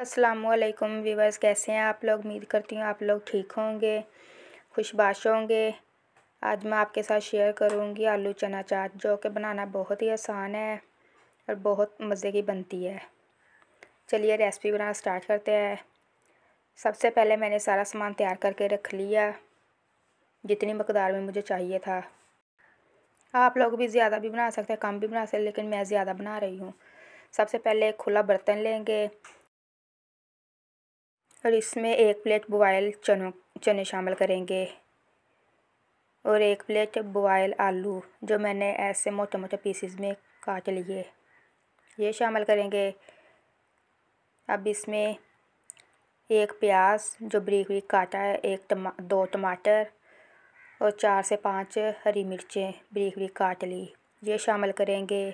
Aslam viewers कैसे हैं आप लोग उम्मीद करती हूँ आप लोग ठीक होंगे खुशबाश होंगे आज मैं आपके साथ शेयर करूँगी आलू चना चाट जो कि बनाना बहुत ही आसान है और बहुत मज़े की बनती है चलिए रेसिपी बनाना स्टार्ट करते हैं सबसे पहले मैंने सारा सामान तैयार करके रख लिया जितनी मकदार में मुझे चाहिए था आप लोग भी ज़्यादा भी बना सकते हैं कम भी बना सकते हैं लेकिन मैं ज़्यादा बना रही हूँ सबसे पहले एक खुला बर्तन लेंगे और इसमें एक प्लेट बॉयल चनों चने शामिल करेंगे और एक प्लेट बॉयल आलू जो मैंने ऐसे मोटे मोटे पीसेस में काट लिए ये शामिल करेंगे अब इसमें एक प्याज जो बरीक बरीक काटा है एक टमा दो टमाटर और चार से पाँच हरी मिर्चें बरीक बरीक काट ली ये शामिल करेंगे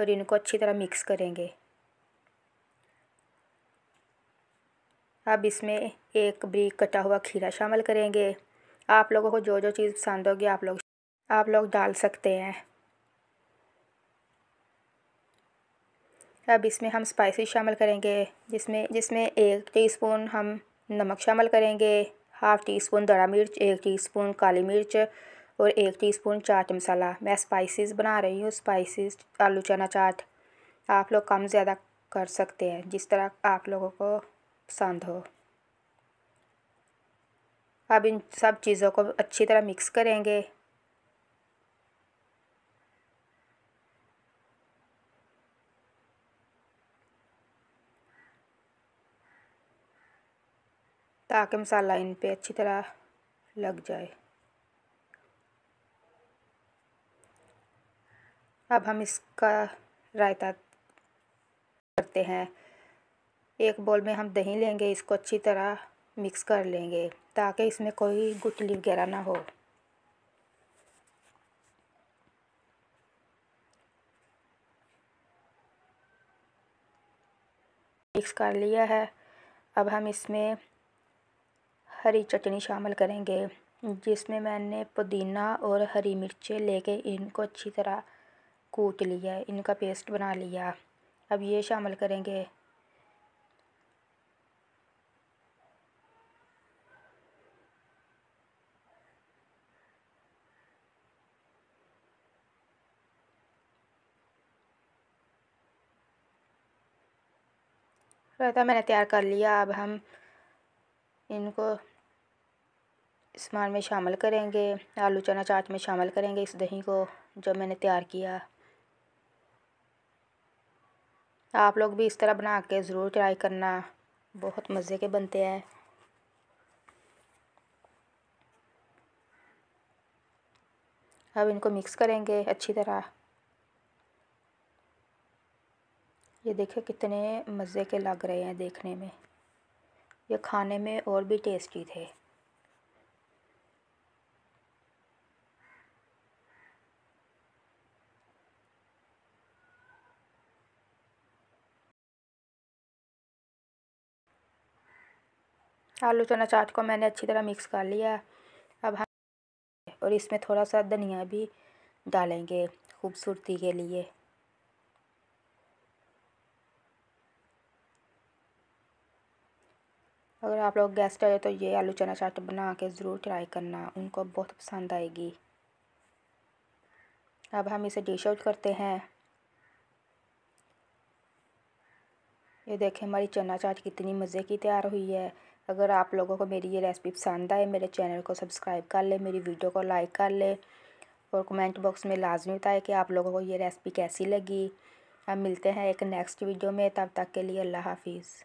और इनको अच्छी तरह मिक्स करेंगे अब इसमें एक ब्रिक कटा हुआ खीरा शामिल करेंगे आप लोगों को जो जो चीज़ पसंद होगी आप लोग आप लोग डाल सकते हैं अब इसमें हम स्पाइसी शामिल करेंगे जिसमें जिसमें एक टीस्पून हम नमक शामिल करेंगे हाफ़ टी स्पून दड़ा मिर्च एक टीस्पून काली मिर्च और एक टीस्पून चाट मसाला मैं स्पाइसेस बना रही हूँ स्पाइसेस आलू चना चाट आप लोग कम ज़्यादा कर सकते हैं जिस तरह आप लोगों को पसंद हो अब इन सब चीज़ों को अच्छी तरह मिक्स करेंगे ताकि मसाला इन पे अच्छी तरह लग जाए अब हम इसका रायता करते हैं एक बॉल में हम दही लेंगे इसको अच्छी तरह मिक्स कर लेंगे ताकि इसमें कोई गुटली वगैरह ना हो मिक्स कर लिया है अब हम इसमें हरी चटनी शामिल करेंगे जिसमें मैंने पुदीना और हरी मिर्चें लेके इनको अच्छी तरह कूट लिया इनका पेस्ट बना लिया अब ये शामिल करेंगे रायता मैंने तैयार कर लिया अब हम इनको इस्तेमाल में शामिल करेंगे आलू चना चाट में शामिल करेंगे इस दही को जो मैंने तैयार किया आप लोग भी इस तरह बना के ज़रूर ट्राई करना बहुत मज़े के बनते हैं अब इनको मिक्स करेंगे अच्छी तरह ये देखिए कितने मज़े के लग रहे हैं देखने में ये खाने में और भी टेस्टी थे आलू चना चाट को मैंने अच्छी तरह मिक्स कर लिया अब हम और इसमें थोड़ा सा धनिया भी डालेंगे खूबसूरती के लिए अगर आप लोग गेस्ट आए तो ये आलू चना चाट बना के ज़रूर ट्राई करना उनको बहुत पसंद आएगी अब हम इसे डिश आउट करते हैं ये देखें हमारी चना चाट कितनी मज़े की तैयार हुई है अगर आप लोगों को मेरी ये रेसिपी पसंद आए मेरे चैनल को सब्सक्राइब कर ले मेरी वीडियो को लाइक कर ले और कमेंट बॉक्स में लाजमी बताएं कि आप लोगों को ये रेसिपी कैसी लगी हम मिलते हैं एक नेक्स्ट वीडियो में तब तक के लिए अल्लाह हाफिज़